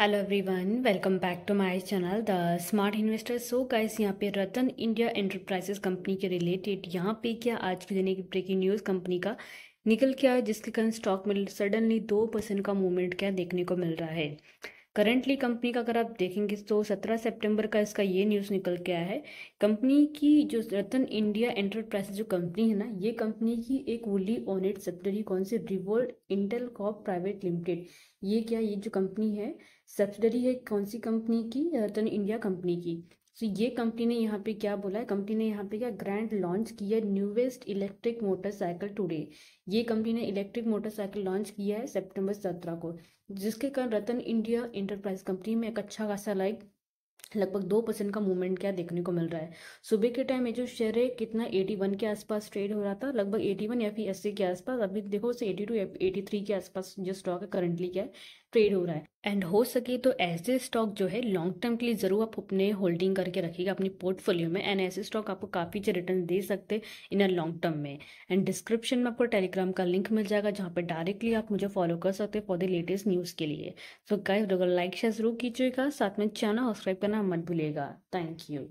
hello everyone welcome back to my channel the smart investor so guys यहाँ पे Ratan India enterprises company के related यहाँ पे क्या आज के दिन एक ब्रेकिंग न्यूज़ कंपनी का निकल के आया जिसके कारण स्टॉक में सडनली दो परसेंट का मूवमेंट क्या देखने को मिल रहा है करंटली कंपनी का अगर आप देखेंगे तो 17 सितंबर का इसका ये न्यूज़ निकल के आया है कंपनी की जो रतन इंडिया एंटरप्राइज जो कंपनी है ना ये कंपनी की एक वुली ऑनिट सब्सिडरी कौन सी Revolt Intel corp private limited ये क्या ये जो कंपनी है सब्सिडरी है कौन सी कंपनी की रतन इंडिया कंपनी की सो so, ये कंपनी ने यहाँ पे क्या बोला है कंपनी ने यहाँ पे क्या ग्रैंड लॉन्च किया न्यूवेस्ट इलेक्ट्रिक मोटरसाइकिल टुडे ये कंपनी ने इलेक्ट्रिक मोटरसाइकिल लॉन्च किया है सितंबर सत्रह को जिसके कारण रतन इंडिया इंटरप्राइज कंपनी में एक अच्छा खासा लाइक लगभग दो परसेंट का मूवमेंट क्या देखने को मिल रहा है सुबह के टाइम में जो शेयर है कितना एटी वन के आसपास ट्रेड हो रहा था लगभग एटी वन या फिर अस्सी के आसपास अभी देखो उसे एटी टू एटी थ्री के आसपास जो स्टॉक है करंटली क्या है ट्रेड हो रहा है एंड हो सके तो ऐसे स्टॉक जो है लॉन्ग टर्म के लिए ज़रूर आप अपने होल्डिंग करके रखिएगा अपनी पोर्टफोलियो में एंड ऐसे स्टॉक आपको काफ़ी अच्छे रिटर्न दे सकते इन लॉन्ग टर्म में एंड डिस्क्रिप्शन में आपको टेलीग्राम का लिंक मिल जाएगा जहाँ पर डायरेक्टली आप मुझे फॉलो कर सकते हैं फॉर द लेटेस्ट न्यूज़ के लिए सो गाइस लाइक शेयर जरूर कीजिएगा साथ में चैनल सब्सक्राइब करना मत भूलेगा थैंक यू